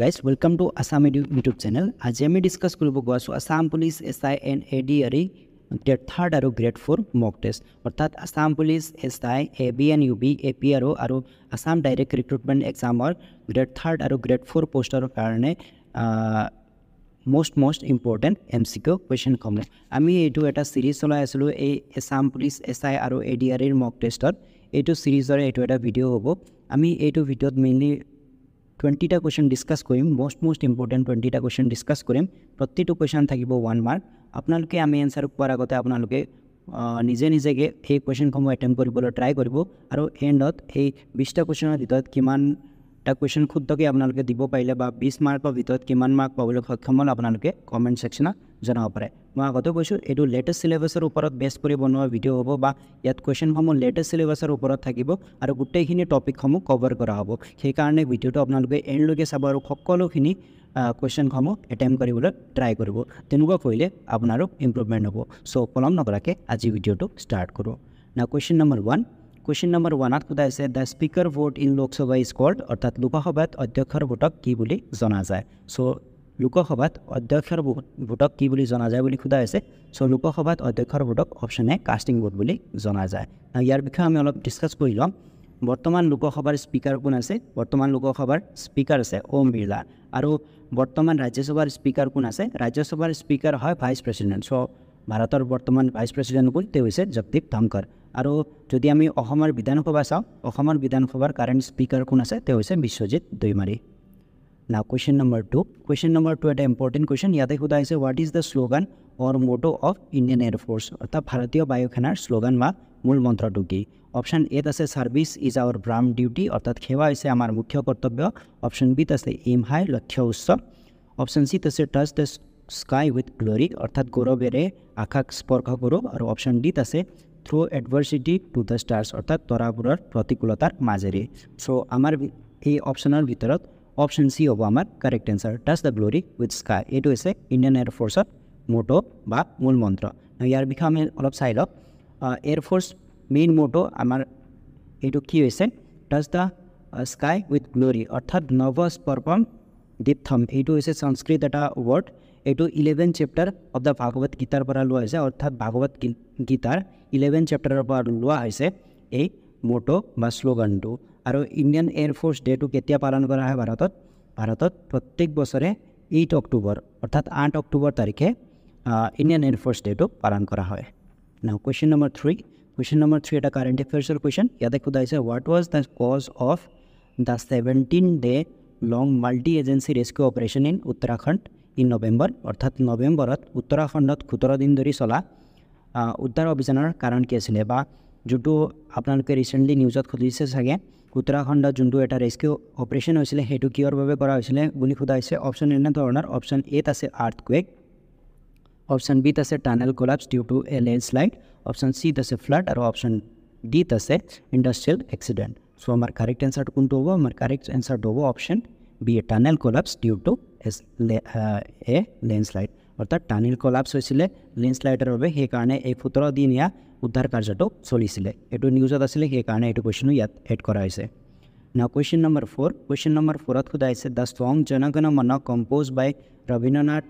Guys welcome to Assam YouTube channel আজি আমি discuss কৰিব গৈ আছোঁ Assam police S I and A D R E grade third আৰু গ্ৰেড ফ'ৰ মক টেষ্ট অৰ্থাৎ Assam police S I A B N U B A P R O' আৰু Assam direct recruitment এক্সামৰ grade third আৰু গ্ৰেড ফ'ৰ পষ্টৰ কাৰণে most most important M C Q কুৱেশ্যনসমূহ আমি এইটো এটা চিৰিজ চলাই আছিলোঁ এই আছাম পুলিচ এছ আই আৰু এ ডি আৰিৰ মক টেষ্টত এইটো চিৰিজৰে এইটো এটা ভিডিঅ' হ'ব আমি এইটো ভিডিঅ'ত মেইনলি টুৱেণ্টিটা কুৱেশ্যন ডিছকাছ কৰিম মষ্ট মষ্ট ইম্পৰ্টেণ্ট টুৱেণ্টিটা কুৱেশ্যন ডিছকাছ কৰিম প্ৰতিটো কুৱেশ্যন থাকিব ওৱান মাৰ্ক আপোনালোকে আমি এনচাৰ পোৱাৰ আগতে আপোনালোকে নিজে নিজেকৈ সেই কুৱেশ্যনসমূহ এটেম্প কৰিবলৈ ট্ৰাই কৰিব আৰু এণ্ডত সেই বিছটা কুৱেশ্যনৰ ভিতৰত কিমান এটা কুৱেশ্যন শুদ্ধকৈ আপোনালোকে দিব পাৰিলে বা বিছ মাৰ্কৰ ভিতৰত কিমান মাৰ্ক পাবলৈ সক্ষম হ'ল আপোনালোকে কমেণ্ট ছেকশ্যনত জনাব পাৰে মই আগতে কৈছোঁ এইটো লেটেষ্ট চিলেবাছৰ ওপৰত বেছ কৰি বনোৱা ভিডিঅ' হ'ব বা ইয়াত কুৱেশ্যনসমূহ লেটেষ্ট চিলেবাছৰ ওপৰত থাকিব আৰু গোটেইখিনি টপিকসমূহ কভাৰ কৰা হ'ব সেইকাৰণে ভিডিঅ'টো আপোনালোকে এণ্ডলৈকে চাব আৰু সকলোখিনি কুৱেশ্যনসমূহ এটেম্প কৰিবলৈ ট্ৰাই কৰিব তেনেকুৱা কৰিলে আপোনাৰো ইম্প্ৰুভমেণ্ট হ'ব চ' পলম নকৰাকৈ আজি ভিডিঅ'টো ষ্টাৰ্ট কৰোঁ না question number one question number ওৱানত সোধাইছে the speaker vote in Lok Sabha is called অৰ্থাৎ লোকসভাত অধ্যক্ষৰ ভোটক কি বুলি জনা যায় চ' লোকসভাত অধ্যক্ষৰ ভোট ভোটক কি বুলি জনা যায় বুলি সোধা হৈছে চ' লোকসভাত অধ্যক্ষৰ ভোটক অপশ্যনে কাষ্টিং ভোট বুলি জনা যায় ইয়াৰ বিষয়ে আমি অলপ ডিছকাছ কৰি ল'ম বৰ্তমান লোকসভাৰ স্পীকাৰ কোন আছে বৰ্তমান লোকসভাৰ স্পীকাৰ আছে ওম বিৰলা আৰু বৰ্তমান ৰাজ্যসভাৰ স্পীকাৰ কোন আছে ৰাজ্যসভাৰ স্পীকাৰ হয় ভাইচ প্ৰেচিডেণ্ট চ' ভাৰতৰ বৰ্তমান ভাইচ প্ৰেচিডেণ্ট কোন তেওঁ হৈছে জগদীপ ধংকৰ আৰু যদি আমি অসমৰ বিধানসভা চাওঁ অসমৰ বিধানসভাৰ কাৰেণ্ট স্পীকাৰ কোন আছে তেওঁ হৈছে বিশ্বজিত দৈমাৰী না question number two question number two এটা ইম্পৰ্টেণ্ট কুৱেশ্যন ইয়াতে সোধা হৈছে what is the slogan or motto of Indian air force অৰ্থাৎ ভাৰতীয় বায়ু সেনাৰ শ্লোগান বা মূল মন্ত্ৰটো কি অপশ্যন এত আছে ছাৰ্ভিচ ইজ আৱাৰ ব্ৰাম ডিউটি অৰ্থাৎ সেৱা হৈছে আমাৰ মুখ্য কৰ্তব্য অপশ্যন বিত আছে এইম হাই লক্ষ্য উচ্চ অপশ্যন চিত আছে touch the sky with glory অৰ্থাৎ গৌৰৱেৰে আকাশ স্পৰ্শ কৰোঁ আৰু অপশ্যন ডিত আছে through adversity to the stars অৰ্থাৎ তৰাবোৰৰ প্ৰতিকূলতাৰ মাজেৰে চ' আমাৰ এই অপশ্যনৰ ভিতৰত অপশ্যন চি হ'ব আমাৰ correct answer touch the glory with sky এইটো হৈছে ইণ্ডিয়ান এয়াৰ ফ'ৰ্চত মটো বা মূল মন্ত্ৰ ইয়াৰ বিষয়ে আমি অলপ চাই লওঁ এয়াৰ ফ'ৰ্চ মেইন মটো আমাৰ এইটো কি হৈছে touch the sky with glory অৰ্থাৎ নভ স্পৰ্পম দীপথম এইটো হৈছে সংস্কৃত এটা ৱৰ্ড এইটো eleven chapter of the Bhagavad গীতাৰ পৰা লোৱা হৈছে অৰ্থাৎ ভাগৱত গীতাৰ ইলেভেন চেপ্টাৰৰ পৰা লোৱা হৈছে এই মটো বা শ্লোগানটো আৰু ইণ্ডিয়ান এয়াৰ ফৰ্চ ডে'টো কেতিয়া পালন কৰা হয় ভাৰতত ভাৰতত প্ৰত্যেক বছৰে এইট অক্টোবৰ অৰ্থাৎ আঠ অক্টোবৰ তাৰিখে ইণ্ডিয়ান এয়াৰ ফৰ্চ ডে'টো পালন কৰা হয় ন question number three question number three এটা কাৰেণ্ট এফেয়াৰ্ছৰ কুৱেশ্যন ইয়াতে সোধা হৈছে what was the cause of the seventeen day' long multi agency rescue operation in Uttarakhand in November অৰ্থাৎ নৱেম্বৰত উত্তৰাখণ্ডত সোতৰ দিন ধৰি চলা উদ্ধাৰ অভিযানৰ কাৰণ কি আছিলে বা যোনটো আপোনালোকে ৰিচেণ্টলি নিউজত সুধিছে চাগে উত্তৰাখণ্ডত যোনটো এটা ৰেস্কিউ অপাৰেশ্যন হৈছিলে সেইটো কিহৰ বাবে কৰা হৈছিলে বুলি সোধা হৈছে অপশ্যন এনেধৰণৰ অপশ্যন এত আছে আৰ্থ কুৱেক অপশ্যন বিত আছে tunnel collapse due to a landslide option চিত আছে ফ্লাড আৰু অপশ্যন ডিত আছে ইণ্ডাষ্ট্ৰিয়েল এক্সিডেণ্ট চ' আমাৰ কাৰেক্ট এনচাৰটো কোনটো হ'ব আমাৰ কাৰেক্ট এনচাৰটো হ'ব option B a tunnel collapse due to a landslide অৰ্থাৎ টানেল কলাপছ হৈছিলে লেণ্ডশ্লাইডৰ বাবে সেইকাৰণে এই সোতৰ দিনীয়া উদ্ধাৰ কাৰ্যটো চলিছিলে এইটো নিউজত আছিলে সেইকাৰণে এইটো কুৱেশ্যনো ইয়াত এড কৰা হৈছে ন question number four question number ফ'ৰত সোধা হৈছে the strong Jana Gana Mana composed by Rabindranath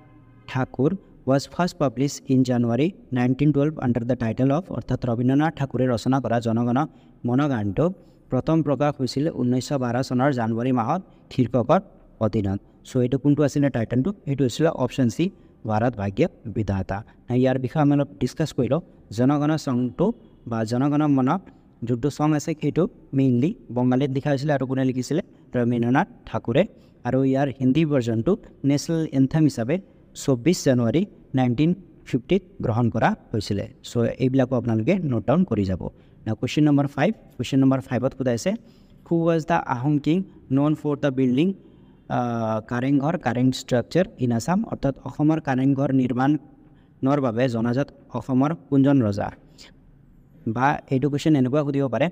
Thakur was first publish in January nineteen twelve under the title of অৰ্থাৎ ৰবীন্দ্ৰনাথ ঠাকুৰে ৰচনা কৰা জনগণ মন গানটো প্ৰথম প্ৰকাশ হৈছিল ঊনৈছশ বাৰ চনৰ জানুৱাৰী মাহত শীৰ্ষকৰ অধীনত চ' এইটো কোনটো আছিলে টাইটেলটো সেইটো হৈছিলে অপশ্যন চি ভাৰত ভাগ্য বিধাতা ইয়াৰ বিষয়ে আমি অলপ ডিছকাছ কৰি লওঁ জনগণ চংটো বা জনগণ মনত যোনটো চং আছে সেইটো মেইনলি বঙালীত লিখা হৈছিলে আৰু কোনে লিখিছিলে ৰবীন্দ্ৰনাথ ঠাকুৰে আৰু ইয়াৰ হিন্দী ভাৰ্জনটো নেশ্যনেল এন্থাম হিচাপে চৌব্বিছ জানুৱাৰী নাইনটিন ফিফটিত গ্ৰহণ কৰা হৈছিলে চ' এইবিলাকো আপোনালোকে নোট ডাউন কৰি যাব Now question number five. Question number five. What is Who was the Ahom king known for the building uh, Karang or Karang structure in Assam? Or that Ahomar Karang or Nirman nor Babe Zonazat Ahomar Kunjan Raza? বা এইটো question এনেকুৱা সুধিব পাৰে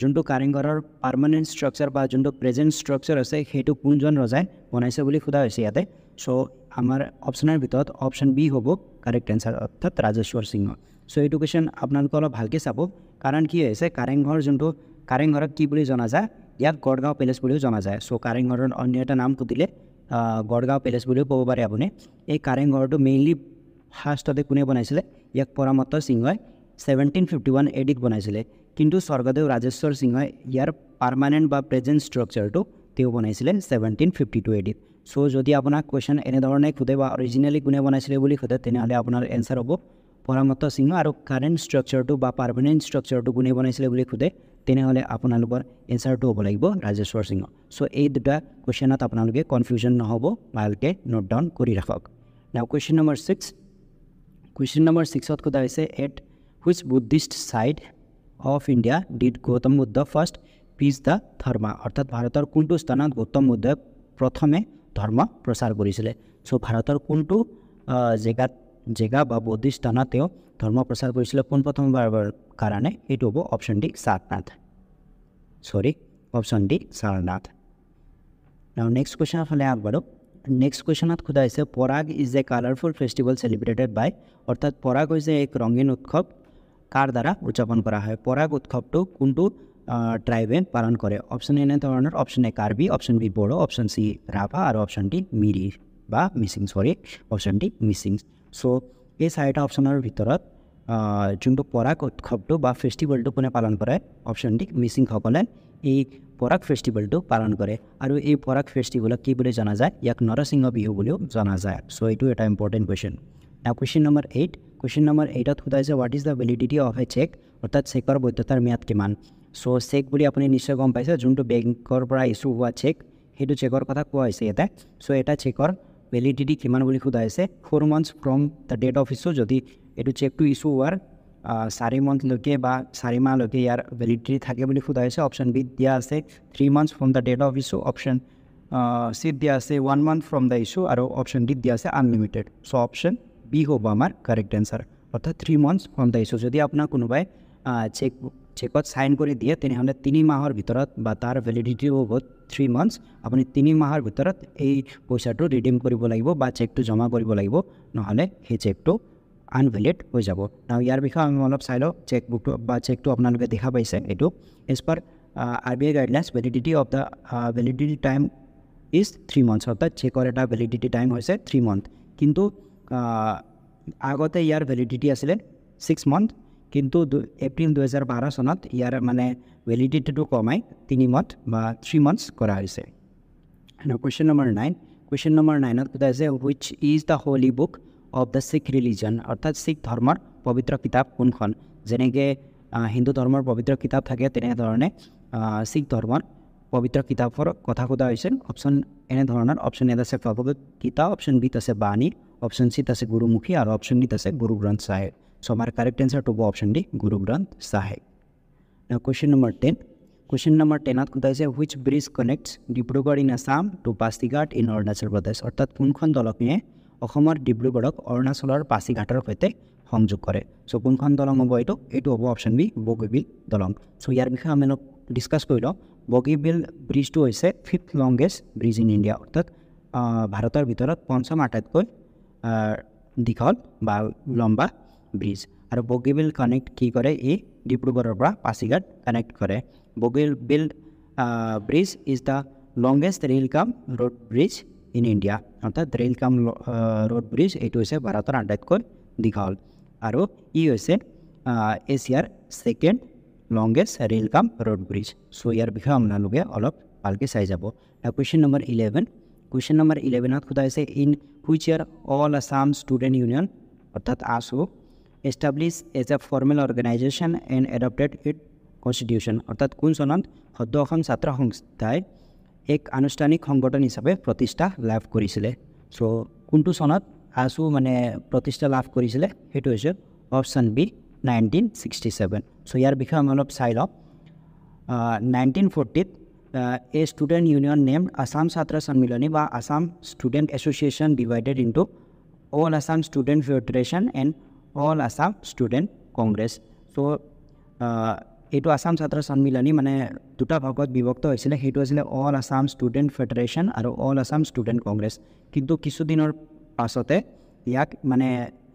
যোনটো কাৰেংঘৰৰ permanent structure বা যোনটো present structure আছে সেইটো কোনজন ৰজাই বনাইছে বুলি সোধা হৈছে ইয়াতে চ' আমাৰ অপশ্যনৰ ভিতৰত অপশ্যন বি হ'ব কাৰেক্ট এনচাৰ অৰ্থাৎ ৰাজেশ্বৰ সিঙৰ চ' এইটো কুৱেশ্যন আপোনালোকে অলপ ভালকৈ চাব কাৰণ কি হৈছে কাৰেংঘৰ যোনটো কাৰেংঘৰক কি বুলি জনা যায় ইয়াক গড়গাঁও পেলেচ বুলিও জনা যায় চ' কাৰেংঘৰৰ অন্য এটা নাম সুধিলে গড়গাঁও পেলেচ বুলিও ক'ব পাৰে আপুনি এই কাৰেংঘৰটো মেইনলি ফাৰ্ষ্টতে কোনে বনাইছিলে ইয়াক পৰামত্ত সিংহই ছেভেণ্টিন ফিফটি ওৱান এডিত বনাইছিলে কিন্তু স্বৰ্গদেউ ৰাজেশ্বৰ সিংহই ইয়াৰ পাৰ্মানেণ্ট বা প্ৰেজেণ্ট ষ্ট্ৰাকচাৰটো তেওঁ বনাইছিলে ছেভেণ্টিন ফিফটি টু এডিত চ' যদি আপোনাক কুৱেশ্যন এনেধৰণে সোধে বা অৰিজিনেলি কোনে বনাইছিলে বুলি সোধে তেনেহ'লে আপোনাৰ এনচাৰ হ'ব পৰামৰ্শ সিং আৰু কাৰেণ্ট ষ্ট্ৰাকচাৰটো বা পাৰ্মানেণ্ট ষ্ট্ৰাকচাৰটো কোনে বনাইছিলে বুলি সোধে তেনেহ'লে আপোনালোকৰ এনচাৰটো হ'ব লাগিব ৰাজেশ্বৰ সিঙৰ চ' এই দুটা কুৱেশ্যনত আপোনালোকে কনফিউজন নহ'ব ভালকৈ নোট ডাউন কৰি ৰাখক now question number six question number ছিক্সত সোধা হৈছে at which Buddhist site of India did Gautam Buddha first preach the dharma অৰ্থাৎ ভাৰতৰ কোনটো স্থানত গৌতম বুদ্ধই প্ৰথমে ধৰ্ম প্ৰচাৰ কৰিছিলে চ' ভাৰতৰ কোনটো জেগাত জেগা বা বৌদ্ধিস্ট স্থানাতেও ধৰ্ম প্ৰচাৰ কৰিছিলে পোনপ্ৰথমবাৰৰ কাৰণে সেইটো হ'ব অপশ্যন ডি সাৰনাথ চৰি অপশ্যন ডি সাৰনাথ নাও নেক্সট কুৱেশ্যনৰ ফালে আগবাঢ়োঁ নেক্সট কুৱেশ্যনত সোধা হৈছে Porag is a colourful festival celebrated by অৰ্থাৎ পৰাগ হৈছে এক ৰঙীন উৎসৱ কাৰ দ্বাৰা উদযাপন কৰা হয় পৰাগ উৎসৱটো কোনটো ট্ৰাইবে পালন কৰে অপশ্যন এনেধৰণৰ option A Karbi option B Bodo option C Rabha আৰু অপশ্যন ডি মিৰি বা মিচিং চৰি অপশ্যন ডি মিচিং চ' এই চাৰিটা অপশ্যনৰ ভিতৰত যোনটো পৰাগ উৎসৱটো বা ফেষ্টিভেলটো কোনে পালন কৰে অপশ্যনটিক মিচিংসকলে এই পৰাগ ফেষ্টিভেলটো পালন কৰে আৰু এই পৰাগ ফেষ্টিভেলক কি বুলি জনা যায় ইয়াক নৰসিংহ বিহু বুলিও জনা যায় চ' এইটো এটা important question now question number eight question number এইটত সোধা যে what is the validity of a cheque অৰ্থাৎ চেকৰ বৈধতাৰ ম্যাদ কিমান চ' চেক বুলি আপুনি নিশ্চয় গম পাইছে যোনটো বেংকৰ পৰা ইছ্যু হোৱা চেক সেইটো চেকৰ কথা কোৱা হৈছে ইয়াতে চ' এটা চেকৰ ভেলিডিটি কিমান বুলি সোধা আছে four months from the date of issue যদি এইটো চেকটো ইছ্যু হোৱাৰ চাৰি মান্থলৈকে বা চাৰি মাহলৈকে ইয়াৰ ভেলিডিটি থাকে বুলি সোধা হৈছে অপশ্যন বি দিয়া আছে three months from the date of issue option C দিয়া আছে one month from the issue আৰু অপশ্যন ডিত দিয়া আছে আনলিমিটেড চ' অপশ্যন বি হ'ব আমাৰ কাৰেক্ট এনচাৰ অৰ্থাৎ three months from the issue যদি আপোনাৰ কোনোবাই চেক চেকত চাইন কৰি দিয়ে তেনেহ'লে তিনি মাহৰ ভিতৰত বা তাৰ ভেলিডিটি হ'ব থ্ৰী মান্থছ আপুনি তিনি মাহৰ ভিতৰত এই পইচাটো ৰিডিম কৰিব লাগিব বা চেকটো জমা কৰিব লাগিব নহ'লে সেই চেকটো আনভেলিড হৈ যাব আৰু ইয়াৰ বিষয়ে আমি অলপ চাই লওঁ চেকবুকটো বা চেকটো আপোনালোকে দেখা পাইছে এইটো as per R B I guidelines validity of the validity time is three months অৰ্থাৎ চেকৰ এটা ভেলিডিটি টাইম হৈছে থ্ৰী মান্থ কিন্তু আগতে ইয়াৰ ভেলিডিটি আছিলে ছিক্স মান্থ কিন্তু এপ্ৰিল দুহেজাৰ বাৰ চনত ইয়াৰ মানে ভেলিডিটিটো কমাই তিনি মথ বা থ্ৰী মন্থছ কৰা হৈছে question number nine question number নাইনত সোধা হৈছে which is the holy book of the Sikh religion অৰ্থাৎ শিখ ধৰ্মৰ পবিত্ৰ কিতাপ কোনখন যেনেকৈ হিন্দু ধৰ্মৰ পবিত্ৰ কিতাপ থাকে তেনেধৰণে শিখ ধৰ্মৰ পবিত্ৰ কিতাপৰ কথা সোধা হৈছে অপশ্যন এনেধৰণৰ অপশ্যন এটা আছে ভগৱত গীতা অপশ্যন বিত আছে বাণী অপশ্যন চিত আছে গুৰুমুখী আৰু অপশ্যন ডিত আছে গুৰু গ্ৰন্থ চাহেব సో మరి correct answer to option D Guru Granth Sahib question number ten question number ten అదే which bridge connects Dibrugarh in Assam to Pasighat in Arunachal Pradesh অর্থাৎ কোনখন দলক নিয়ে অসমৰ ডিব্ৰুগড়ক অৰুণাচলৰ পাসিঘাটৰ সৈতে সংযোগ কৰে সো কোনখন দলং হ'ব এইটো এইটো হ'ব অপশ্যন বি বগীবিল দলং সো ইয়াৰ বিষয়ে আমি অলপ ডিছকাছ কৰিলোঁ বগীবিল ব্ৰিজটো হৈছে fifth longest bridge in India অৰ্থাৎ ভাৰতৰ ভিতৰত পঞ্চম আটাইতকৈ দীঘল বা লম্বা ব্ৰিজ আৰু বগীবিল কানেক্ট কি কৰে ই ডিব্ৰুগড়ৰ পৰা পাচিঘাট কানেক্ট কৰে Bogibeel bridge is the longest rail cum road bridge in India অৰ্থাৎ ৰেইল কাম ৰোড ব্ৰিজ এইটো হৈছে ভাৰতৰ আটাইতকৈ দীঘল আৰু ই হৈছে এছিয়াৰ second longest rail cum road bridge so' ইয়াৰ বিষয়ে আপোনালোকে অলপ ভালকৈ চাই যাব question number eleven question number ইলেভেনত সোধা হৈছে in future all Assam student union অৰ্থাৎ AASU establish as a formal organisation and adopted it constitution অৰ্থাৎ কোন চনত সদ্য অসম ছাত্ৰ সংস্থাই এক আনুষ্ঠানিক সংগঠন হিচাপে প্ৰতিষ্ঠা লাভ কৰিছিলে চ' কোনটো চনত আছো মানে প্ৰতিষ্ঠা লাভ কৰিছিলে সেইটো হৈছে option B nineteen sixty seven so' ইয়াৰ বিষয়ে আমি অলপ চাই লওক নাইনটিন ফৰ্টিত a student union named Assam Chhatra Sanmilani বা Assam student association divided into all Assam student federation and all Assam student congress so' এইটো আসাম ছাত্ৰ সন্মিলনী মানে দুটা ভাগত বিভক্ত হৈছিলে সেইটো আছিলে অল আসাম ষ্টুডেণ্ট ফেডাৰেশ্যন আৰু অল আসাম ষ্টুডেণ্ট কংগ্ৰেছ কিন্তু কিছুদিনৰ পাছতে ইয়াক মানে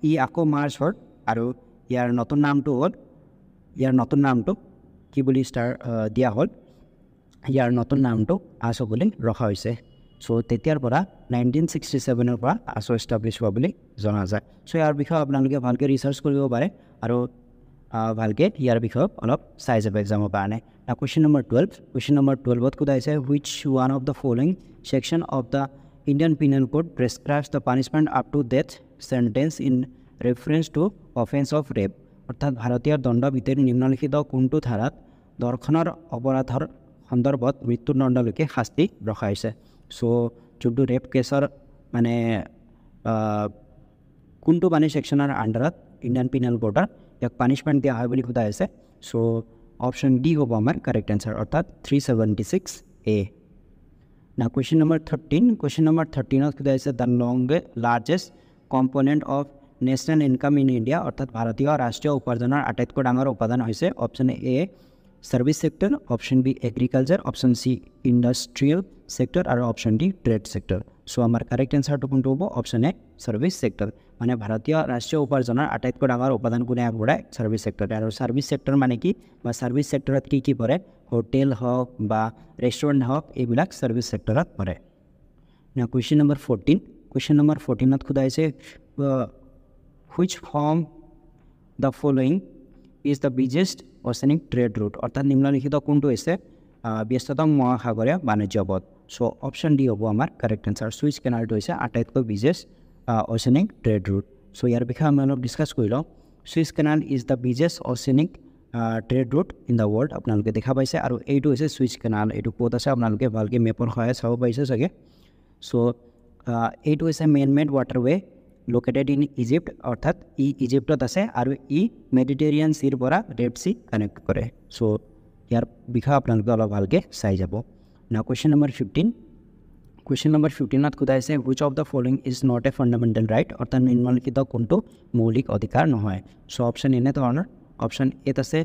ই আকৌ মাৰ্চ হ'ল আৰু ইয়াৰ নতুন নামটো হ'ল ইয়াৰ নতুন নামটো কি বুলি ষ্টাৰ দিয়া হ'ল ইয়াৰ নতুন নামটো আছো বুলি ৰখা হৈছে চ' তেতিয়াৰ পৰা নাইনটিন ছিক্সটি ছেভেনৰ পৰা আছ' এষ্টাব্লিছ হোৱা বুলি জনা যায় চ' ইয়াৰ বিষয়ে আপোনালোকে ভালকৈ ৰিচাৰ্চ কৰিব পাৰে আৰু ভালকৈ ইয়াৰ বিষয়ে অলপ চাই যাব এক্সামৰ কাৰণে question number twelve question number টুৱেলভত সোধাইছে which one of the following section of the Indian penal code prescribes the punishment up to death sentence in reference to offence of rape অৰ্থাৎ ভাৰতীয় দণ্ড দণ্ডবিধিৰ নিম্নলিখিত কোনটো ধাৰাত দৰ্শনৰ অপৰাধৰ সন্দৰ্ভত মৃত্যুদণ্ডলৈকে শাস্তি ৰখাইছে চ' যোনটো ৰেপ কেছৰ মানে কোনটো মানে ছেকশ্যনৰ আণ্ডাৰত ইণ্ডিয়ান পিনেল বৰ্ডাৰ ইয়াক পানিচমেণ্ট দিয়া হয় বুলি সোধা হৈছে চ' অপশ্যন ডি হ'ব আমাৰ কাৰেক্ট এনচাৰ অৰ্থাৎ থ্ৰী ছেভেণ্টি ছিক্স এ না question number thirteen question number থাৰ্টিনত সোধা হৈছে the long largest component of national income in India অৰ্থাৎ ভাৰতীয় ৰাষ্ট্ৰীয় উপাৰ্জনৰ আটাইতকৈ ডাঙৰ উপাদান হৈছে option A service sector option B agriculture option C industrial sector और option D trade sector so আমাৰ কাৰেক্ট এনচাৰটো কোনটো হ'ব অপশ্যন এ ছাৰ্ভিচ ছেক্টৰ মানে ভাৰতীয় ৰাষ্ট্ৰীয় উপাৰ্জনৰ আটাইতকৈ ডাঙৰ উপাদান কোনে আগবঢ়ায় ছাৰ্ভিচ ছেক্টৰ আৰু ছাৰ্ভিচ ছেক্টৰ মানে কি বা ছাৰ্ভিচ ছেক্টৰত কি কি পৰে হোটেল হওক বা ৰেষ্টুৰেণ্ট হওক এইবিলাক ছাৰ্ভিচ ছেক্টৰত পৰে না question number fourteen question number ফৰ্টিনত সোধাইছে which form the following is the biggest oceanic trade route অৰ্থাৎ নিম্নলিখিত কোনটো হৈছে ব্যস্ততম মহাসাগৰীয় বাণিজ্য পথ চ' অপশ্যন ডি হ'ব আমাৰ কাৰেক্ট এনচাৰ চুইচ কেনাৰটো হৈছে আটাইতকৈ biggest oceanic trade route so' ইয়াৰ বিষয়ে আমি অলপ ডিছকাছ কৰি লওঁ Suez canal is the biggest oceanic trade route in the world আপোনালোকে দেখা পাইছে আৰু এইটো হৈছে চুইচ কেনাল এইটো ক'ত আছে আপোনালোকে ভালকৈ মেপৰ সহায় চাব পাৰিছে চাগে চ' এইটো হৈছে main made waterway located in Egypt অৰ্থাৎ ই ইজিপ্তত আছে আৰু ই মেডিটেৰিয়ান চিৰ পৰা ৰেড চি কানেক্ট কৰে চ' ইয়াৰ বিষয়ে আপোনালোকে অলপ ভালকৈ চাই যাব না question number fifteen question number ফিফটিনত সোধা হৈছে which of the following is not a fundamental right অৰ্থাৎ নিম্নলিখিত কোনটো মৌলিক অধিকাৰ নহয় চ' অপশ্যন এনেধৰণৰ অপশ্যন এত আছে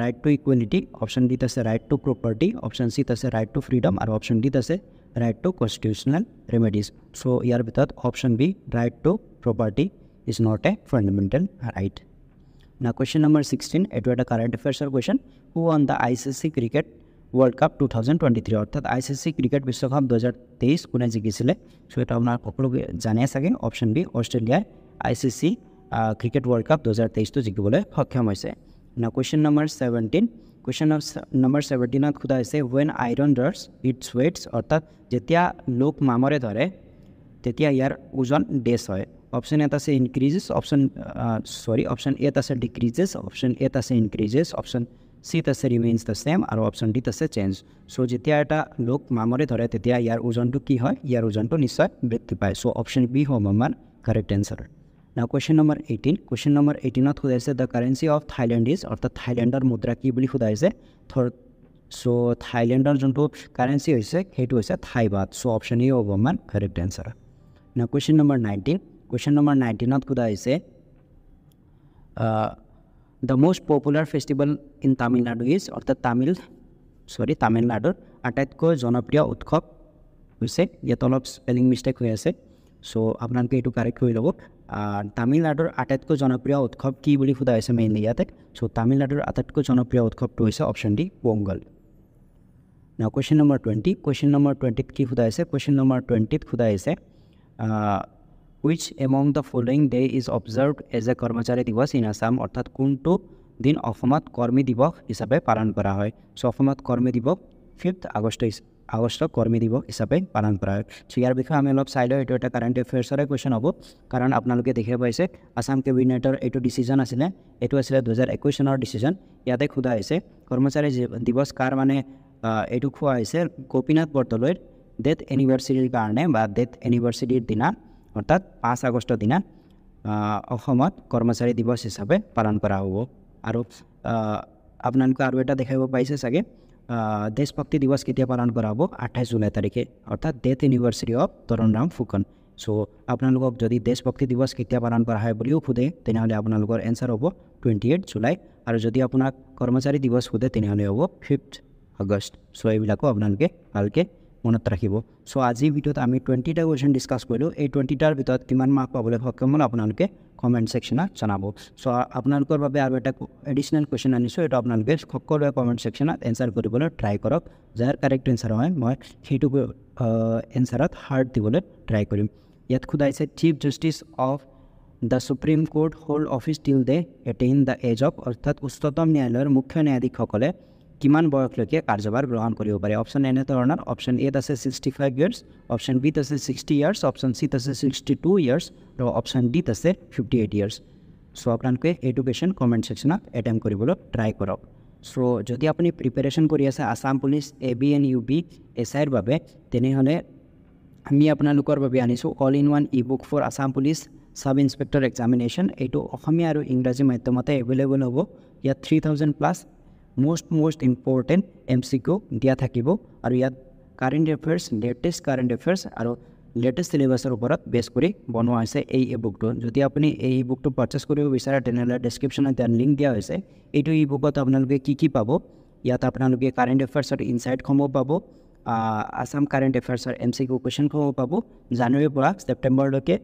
ৰাইট টু ইকুৱেলিটি অপশ্যন ডিত আছে ৰাইট টু প্ৰপাৰ্টি অপশ্যন চিত আছে ৰাইট টু ফ্ৰীডম আৰু অপশ্যন ডিত আছে right to constitutional remedies. So here with that option B, right to property is not a fundamental right. Now question number 16, Edward current affairs question, who won the ICC cricket World Cup 2023 or the ICC cricket Cup 2023 So option B, Australia ICC uh, cricket World Cup 2023 to Now question number 17, question number ছেভেণ্টিনত সোধা হৈছে when iron dares it sweats অৰ্থাৎ যেতিয়া লোক মামৰে ধৰে তেতিয়া ইয়াৰ ওজন ডেছ হয় অপশ্যন এটা আছে ইনক্ৰিজেছ অপশ্যন চৰি অপশ্যন এত আছে ডিক্ৰিজেছ অপশ্যন এত আছে ইনক্ৰিজেছ অপশ্যন চিত আছে ৰিমেইনছ দ্য ছেম আৰু অপশ্যন ডিত আছে চেঞ্জ চ' যেতিয়া এটা লোক মামৰে ধৰে তেতিয়া ইয়াৰ ওজনটো কি হয় ইয়াৰ ওজনটো নিশ্চয় বৃদ্ধি পায় চ' অপশ্যন বি হ'ব আমাৰ correct answer now question number eighteen question number এইটিনত সোধাইছে the currency of Thailand is অৰ্থাৎ থাইলেণ্ডৰ মুদ্ৰা কি বুলি সোধাইছে থৰ চ' থাইলেণ্ডৰ যোনটো কাৰেঞ্চি হৈছে সেইটো হৈছে থাইবাদ চ' অপশ্যন ইউ হ'ব মান correct answer now question number nineteen question number নাইণ্টিনত সোধাইছে the most popular festival in Tamil Nadu is অৰ্থাৎ তামিল চৰি তামিলনাডুৰ আটাইতকৈ জনপ্ৰিয় উৎসৱ হৈছে ইয়াত অলপ স্পেলিং মিষ্টেক হৈ আছে চ' আপোনালোকে এইটো কাৰেক্ট কৰি ল'ব তামিলনাডুৰ আটাইতকৈ জনপ্ৰিয় উৎসৱ কি বুলি সোধা হৈছে মেইনলি ইয়াতে চ' তামিলনাডুৰ আটাইতকৈ জনপ্ৰিয় উৎসৱটো হৈছে অপশ্যন ডি পংগল ন question number twenty question number টুৱেণ্টিত কি সোধা হৈছে কুৱেশ্যন নম্বৰ টুৱেণ্টিত সোধা হৈছে which among the following day is observe as a Karmachari Divas in Assam অৰ্থাৎ কোনটো দিন অসমত কৰ্মী দিৱস হিচাপে পালন কৰা হয় চ' অসমত কৰ্মী দিৱস ফিফ্থ আগষ্ট আগষ্টক কৰ্মী দিৱস হিচাপে পালন কৰা হয় চ' ইয়াৰ বিষয়ে আমি অলপ চাই লওঁ এইটো এটা কাৰেণ্ট এফেয়াৰ্ছৰে কুৱেশ্যন হ'ব কাৰণ আপোনালোকে দেখিব পাইছে আছাম কেবিনেটৰ এইটো ডিচিজন আছিলে এইটো আছিলে দুহেজাৰ একৈছ চনৰ ডিচিজন ইয়াতে সোধা হৈছে কৰ্মচাৰী দিৱস কাৰ মানে এইটো খোৱা হৈছে গোপীনাথ বৰদলৈৰ ডেথ এনিভাৰ্চিটিৰ কাৰণে বা ডেথ এনিভাৰ্চিটিৰ দিনা অৰ্থাৎ পাঁচ আগষ্টৰ দিনা অসমত কৰ্মচাৰী দিৱস হিচাপে পালন কৰা হ'ব আৰু আপোনালোকে আৰু এটা দেখাব পাইছে চাগে দেশভক্তি দিৱস কেতিয়া পালন কৰা হ'ব আঠাইছ জুলাই তাৰিখে অৰ্থাৎ death university of Tarun Ram Phukan so' আপোনালোকক যদি দেশভক্তি দিৱস কেতিয়া পালন কৰা হয় বুলিও সোধে তেনেহ'লে আপোনালোকৰ এনচাৰ হ'ব টুৱেণ্টি এইট জুলাই আৰু যদি আপোনাক কৰ্মচাৰী দিৱস সোধে তেনেহ'লে হ'ব ফিফ্থ আগষ্ট চ' এইবিলাকো আপোনালোকে ভালকৈ মনত ৰাখিব চ' আজিৰ ভিডিঅ'ত আমি টুৱেণ্টিটা কুৱেশ্যন ডিছকাছ কৰিলোঁ এই টুৱেণ্টিটাৰ ভিতৰত কিমান মাৰ্ক পাবলৈ সক্ষম হ'ল আপোনালোকে কমেণ্ট ছেকশ্যনত জনাব চ' আপোনালোকৰ বাবে আৰু এটা এডিশ্যনেল কুৱেশ্যন আনিছোঁ এইটো আপোনালোকে সকলোৱে কমেণ্ট ছেকশ্যনত এনচাৰ কৰিবলৈ ট্ৰাই কৰক যাৰ কাৰেক্ট এনচাৰ হয় মই সেইটো এনচাৰত হাৰ্ড দিবলৈ ট্ৰাই কৰিম ইয়াত সোধাইছে chief justice of the supreme court hold office till they attain the age of অৰ্থাৎ উচ্চতম ন্যায়ালয়ৰ মুখ্য ন্যায়াধীশসকলে কিমান বয়সলৈকে কাৰ্যভাৰ গ্ৰহণ কৰিব পাৰে অপশ্যন এনেধৰণৰ অপশ্যন এত আছে ছিক্সটি ফাইভ ইয়াৰ্ছ অপশ্যন বিত আছে ছিক্সটি ইয়াৰ্ছ অপশ্যন চিত আছে ছিক্সটি টু ইয়াৰ্ছ আৰু অপশ্যন ডিত আছে ফিফটি এইট ইয়াৰ্ছ চ' আপোনালোকে এইটো কুৱেশ্যন কমেণ্ট ছেকশ্যনত এটেম্প কৰিবলৈ ট্ৰাই কৰক চ' যদি আপুনি প্ৰিপেৰেশ্যন কৰি আছে Assam police A B N U B S আইৰ বাবে তেনেহ'লে আমি আপোনালোকৰ বাবে আনিছোঁ all in one e book for Assam police sub inspector examination এইটো অসমীয়া আৰু ইংৰাজী মাধ্যমতে এভেইলেবল হ'ব ইয়াত three thousand plus most most important M C Q দিয়া থাকিব আৰু ইয়াত current affairs latest current affairs আৰু লেটেষ্ট চিলেবাছৰ ওপৰত বেছ কৰি বনোৱা হৈছে এই ই বুকটো যদি আপুনি এই ই বুকটো পাৰ্চেছ কৰিব বিচাৰে তেনেহ'লে ডেছক্ৰিপশ্যনত ইয়াত লিংক দিয়া হৈছে এইটো ই বুকত আপোনালোকে কি কি পাব ইয়াত আপোনালোকে কাৰেণ্ট এফেয়াৰ্ছৰ ইনচাইটসমূহ পাব আছাম কাৰেণ্ট এফেয়াৰ্ছৰ এম চি কিউ কুৱেশ্যনসমূহ পাব জানুৱাৰীৰ পৰা ছেপ্টেম্বৰলৈকে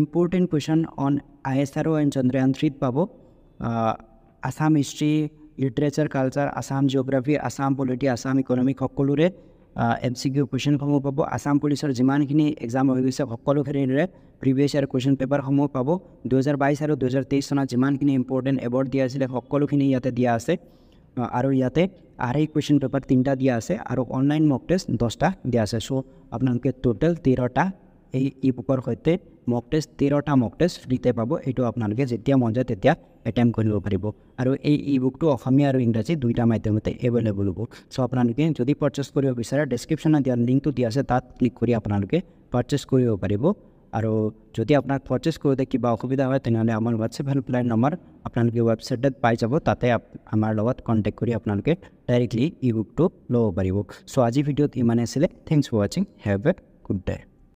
important question on I S R O and Chandrayaan থ্ৰীত পাব Assam history literature culture Assam geography Assam polity Assam economic সকলোৰে এম চি কিউ কুৱেশ্যনসমূহ পাব আছাম পুলিচৰ যিমানখিনি এক্সাম হৈ গৈছে সকলোখিনিৰে প্ৰিভিয়াছ ইয়াৰ কুৱেশ্যন পেপাৰসমূহ পাব দুহেজাৰ বাইছ আৰু দুহেজাৰ তেইছ চনত যিমানখিনি ইম্পৰ্টেণ্ট এৱাৰ্ড দিয়া আছিলে সকলোখিনি ইয়াতে দিয়া আছে আৰু ইয়াতে আঢ়ৈ কুৱেশ্যন পেপাৰ তিনিটা দিয়া আছে আৰু অনলাইন মক টেষ্ট দহটা দিয়া আছে চ' আপোনালোকে টোটেল তেৰটা এই ই বুকৰ সৈতে মক টেষ্ট তেৰটা মক টেষ্ট ফ্ৰীতে পাব এইটো আপোনালোকে যেতিয়া মন যায় তেতিয়া এটেম্প কৰিব পাৰিব আৰু এই ই বুকটো অসমীয়া আৰু ইংৰাজী দুইটা মাধ্যমতে এভেইলেবল হ'ব চ' আপোনালোকে যদি পাৰ্চেছ কৰিব বিচাৰে ডেছক্ৰিপশ্যনত দিয়া লিংকটো দিয়া আছে তাত ক্লিক কৰি আপোনালোকে পাৰ্চেছ কৰিব পাৰিব আৰু যদি আপোনাক পাৰ্চেছ কৰোঁতে কিবা অসুবিধা হয় তেনেহ'লে আমাৰ হোৱাটছএপ হেল্পলাইন নম্বৰ আপোনালোকে ৱেবছাইটত পাই যাব তাতে আমাৰ লগত কণ্টেক্ট কৰি আপোনালোকে ডাইৰেক্টলি ই বুকটো ল'ব পাৰিব চ' আজি ভিডিঅ'ত ইমানেই আছিলে থেংকছ ফৰ ৱাচিং হেভ এ গুড ডে'